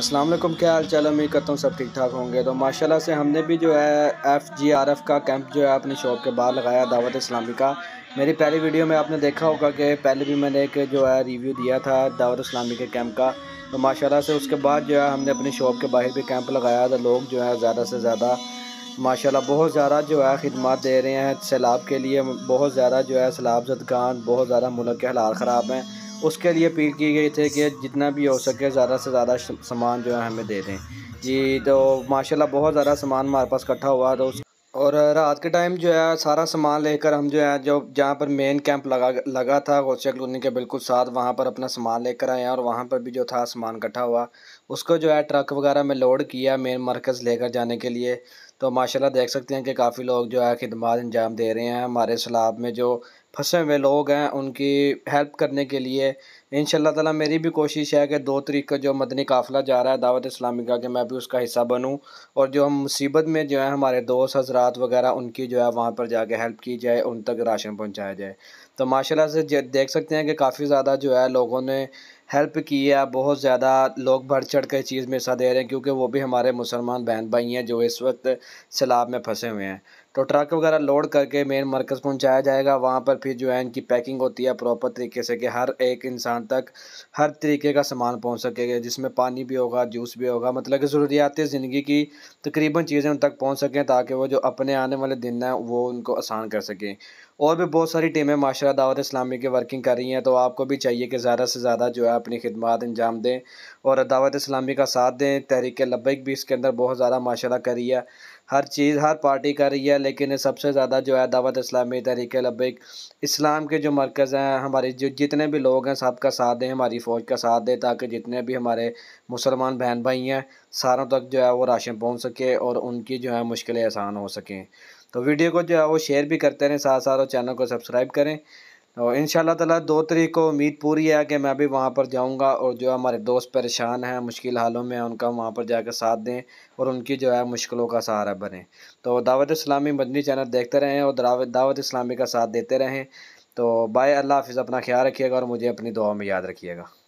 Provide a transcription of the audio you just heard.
अस्सलाम वालेकुम क्या हाल चाल उम्मीद करता हूँ सब ठीक ठाक होंगे तो माशाल्लाह से हमने भी जो है एफ़ जी आर एफ़ का कैंप जो है अपनी शॉप के बाहर लगाया दावत इस्लामी का मेरी पहली वीडियो में आपने देखा होगा कि पहले भी मैंने एक जो है रिव्यू दिया था दावत इस्लामी के कैंप का तो माशाल्लाह से उसके बाद जो है हमने अपनी शॉप के बाहर भी कैंप लगाया था तो लोग जो है ज़्यादा से ज़्यादा माशाल्लाह बहुत ज़्यादा जो है खदमात दे रहे हैं सैलाब के लिए बहुत ज़्यादा जो है सैलाब जदगान बहुत ज़्यादा मुल्क के हालात ख़राब हैं उसके लिए अपील की गई थी कि जितना भी हो सके ज़्यादा से ज़्यादा सामान जो है हमें दे दें जी तो माशाल्लाह बहुत ज़्यादा सामान हमारे पास इकट्ठा हुआ तो उस और रात के टाइम जो है सारा सामान लेकर हम जो है जो जहाँ पर मेन कैंप लगा लगा था गौसिया कलोनी के बिल्कुल साथ वहाँ पर अपना सामान लेकर आए और वहाँ पर भी जो था सामान इकट्ठा हुआ उसको जो है ट्रक वगैरह में लोड किया मेन मरकज़ लेकर जाने के लिए तो माशाल्लाह देख सकते हैं कि काफ़ी लोग जो है खिदमत अंजाम दे रहे हैं हमारे सैलाब में जो फंसे हुए लोग हैं उनकी हेल्प करने के लिए इन ताला मेरी भी कोशिश है कि दो तरीक का जो मदनी काफ़िला जा रहा है दावत इस्लामी का कि मैं भी उसका हिस्सा बनूँ और जो हम मुसीबत में जो है हमारे दोस्त हजरात वगैरह उनकी जो है वहाँ पर जाके हेल्प की जाए उन तक राशन पहुँचाया जाए तो माशाला से देख सकते हैं कि काफ़ी ज़्यादा जो है लोगों ने हेल्प की है बहुत ज़्यादा लोग बढ़ चढ़ कर चीज़ में हिस्सा दे रहे हैं क्योंकि वो भी हमारे मुसलमान बहन भाई हैं जो इस वक्त सैलाब में फंसे हुए हैं तो ट्रक वगैरह लोड करके मेन मरकज़ पहुंचाया जाएगा वहाँ पर फिर जो है इनकी पैकिंग होती है प्रॉपर तरीके से कि हर एक इंसान तक हर तरीके का सामान पहुँच सकेगा जिसमें पानी भी होगा जूस भी होगा मतलब कि ज़रूरियात ज़िंदगी की तकरीबन चीज़ें उन तक पहुँच सकें ताकि वो जो अपने आने वाले दिन हैं वो उनको आसान कर सकें और भी बहुत सारी टीमें माशरा दावत इस्लामी की वर्किंग कर रही हैं तो आपको भी चाहिए कि ज़्यादा से ज़्यादा जो है अपनी खिदमत अंजाम दें और दावत इस्लामी का साथ दें तहरीक लबैक भी इसके अंदर बहुत ज़्यादा माशरा करी है हर चीज़ हर पार्टी कर रही है लेकिन सबसे ज़्यादा जो है दावत इस्लामी तहरीक लबिक इस्लाम के जो मरकज़ हैं हमारे जो जितने भी लोग हैं सबका साथ दें हमारी फ़ौज का साथ दें ताकि जितने भी हमारे मुसलमान बहन भाई हैं सारों तक जो है वो राशन पहुँच सके और उनकी जो है मुश्किलें आसान हो सकें तो वीडियो को जो है वो शेयर भी करते रहें साथ साथ और चैनल को सब्सक्राइब करें और इन ताला दो तरीक को उम्मीद पूरी है कि मैं भी वहाँ पर जाऊँगा और जो हमारे दोस्त परेशान हैं मुश्किल हालों में उनका वहाँ पर जाकर साथ दें और उनकी जो है मुश्किलों का सहारा बने तो दावत इस्लामी मदनी चैनल देखते रहें और दावत दावत इस्लामी का साथ देते रहें तो बाय अल्लाह हाफिज़ अपना ख्याल रखिएगा और मुझे अपनी दुआ में याद रखिएगा